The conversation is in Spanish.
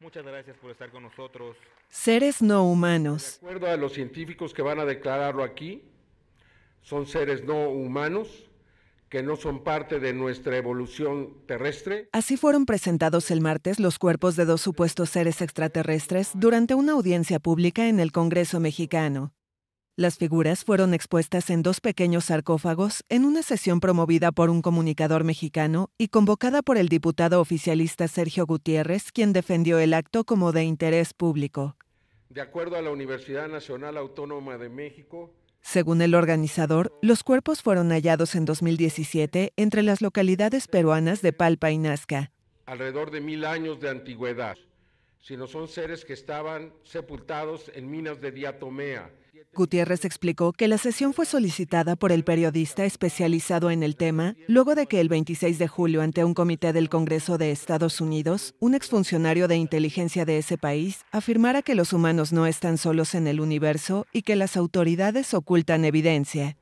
Muchas gracias por estar con nosotros. Seres no humanos. De acuerdo a los científicos que van a declararlo aquí, son seres no humanos que no son parte de nuestra evolución terrestre. Así fueron presentados el martes los cuerpos de dos supuestos seres extraterrestres durante una audiencia pública en el Congreso mexicano. Las figuras fueron expuestas en dos pequeños sarcófagos en una sesión promovida por un comunicador mexicano y convocada por el diputado oficialista Sergio Gutiérrez, quien defendió el acto como de interés público. De acuerdo a la Universidad Nacional Autónoma de México, según el organizador, los cuerpos fueron hallados en 2017 entre las localidades peruanas de Palpa y Nazca. Alrededor de mil años de antigüedad, sino son seres que estaban sepultados en minas de diatomea, Gutiérrez explicó que la sesión fue solicitada por el periodista especializado en el tema luego de que el 26 de julio ante un comité del Congreso de Estados Unidos, un exfuncionario de inteligencia de ese país afirmara que los humanos no están solos en el universo y que las autoridades ocultan evidencia.